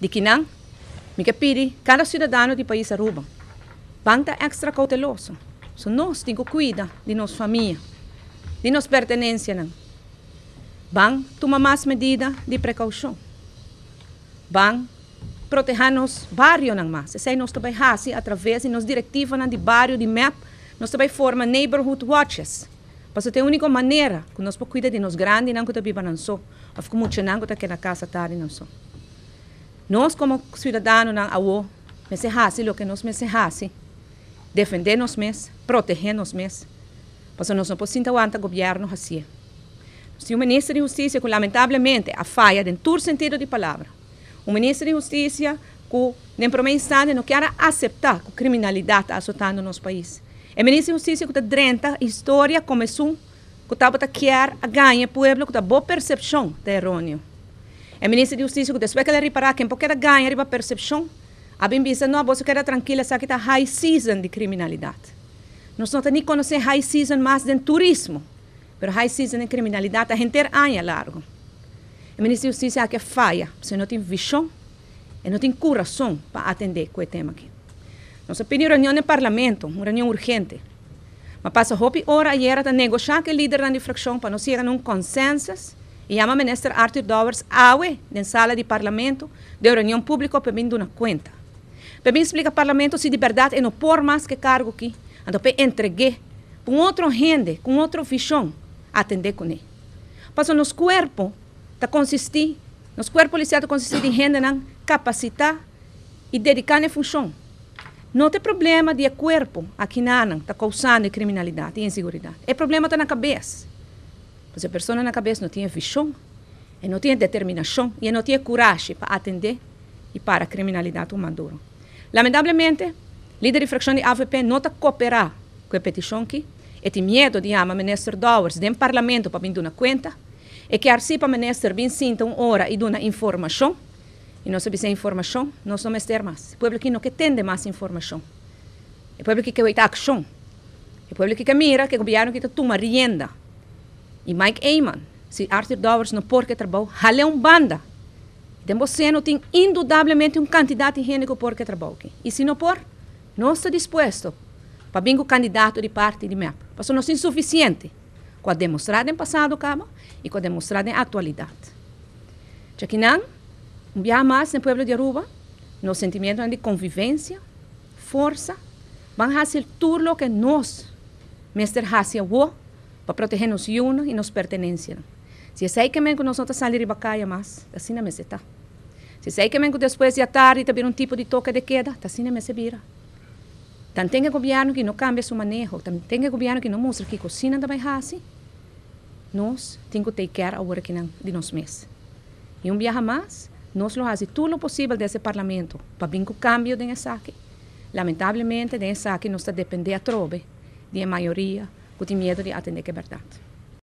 de que não, me pede cada cidadão do país Aruba. Banta extra cauteloso. So nós temos que cuidar de nossa família, de nossa pertenência. Não. Vão tomar mais medidas de precaução. Vão proteger nosso barrio não mais. Isso é nós também fazemos através de nossa diretiva de barrio, de Map. Nós também formamos Neighborhood Watches. Mas é a única maneira que nós podemos cuidar de nós grandes não que vivem não só. Ou que muito não que aqui na casa tarde não só. Nós, como cidadãos, não avô, mensajasse o que nos mensajasse, defender nos mesmos, proteger nos mesmos, porque nós não podemos aguentar governo assim. Se o ministro de Justiça, que lamentavelmente a falha em todo sentido de palavra, o ministro de Justiça que, nem promessa, não quer aceitar que a criminalidade está o nosso país. O ministro de Justiça que está drenta a história começou, que está quer ganhar o povo, que está boa percepção, de errôneo. A ministra de Justiça, que depois que ela reparar, quem quer ganhar, ele percepção. A bem pensa, não, você quer tranquila, sabe que está high season de criminalidade. Nós não temos nem conhecer high season mais de turismo. Mas high season de criminalidade, a gente tem largo. A ministra de Justiça ah, que falha, você não tem visão e eh, não tem coração para atender com o tema aqui. Nós pedimos reunião no parlamento, uma reunião urgente. Mas passa roupa hora e era negociar com o líder da infração para nós chegar a um consenso e chama ministro Arthur Dowers aue na sala de parlamento de reunião pública para mim uma conta. Para mim explica parlamento se de verdade eu não por mais que cargo aqui. Então, para entreguei com outro gente, com outro fichão, atender com ele. Passou nos corpos, está consisti nos corpos policiais consistir gente rende, capacitar e dedicar na função. Não tem problema de corpo aqui na está causando criminalidade e insegurança. É problema está na cabeça. Pois a pessoa na cabeça não tinha visão, e eh, não tinha determinação, e não tinha coragem para atender e para a criminalidade maduro. Lamentavelmente, líder de fração de AVP não está cooperando com a petição que e tem medo de o ministro Dowers um parlamento para vir uma conta, e que assim para ministro vir sinta uma hora e uma informação, e não sabe se informação, não vamos ter mais. O povo que não quer tende mais informação. O povo que quer oito ação. O povo que quer mira, que o governo que está tomando rienda e Mike Eyman. se Arthur Dowers não porque trabalho, hale um banda. Demboceno tem indudavelmente um candidato higiênico porque trabalho. E se não por, não está disposto para vir o candidato de parte de MEP. Passou não é insuficiente com a demonstrada em passado, cama, e com a demonstrada em atualidade. Chaquinan, um viaje mais no povo de Aruba, no sentimento de convivência, força, vão fazer tudo o que nós, Mestre Hassia, vou para protegernos y unos y nos pertenencia. si es ahí que nosotros nosotros salir y e más, así no me se está. Si es ahí que vengo después de tarde también un tipo de toque de queda, sin se se vira. Então tenga que no que no cambia su manejo, tenga que gobierno que no muestre que cocina también así, nos tengo que tener que agora que não de un Y Y un viaje más, nos lo todo lo posible de ese parlamento para venir con cambio de saque. Lamentablemente de saque que está depende a trobe, de mayoría που τη μiedo di a tener que verdad.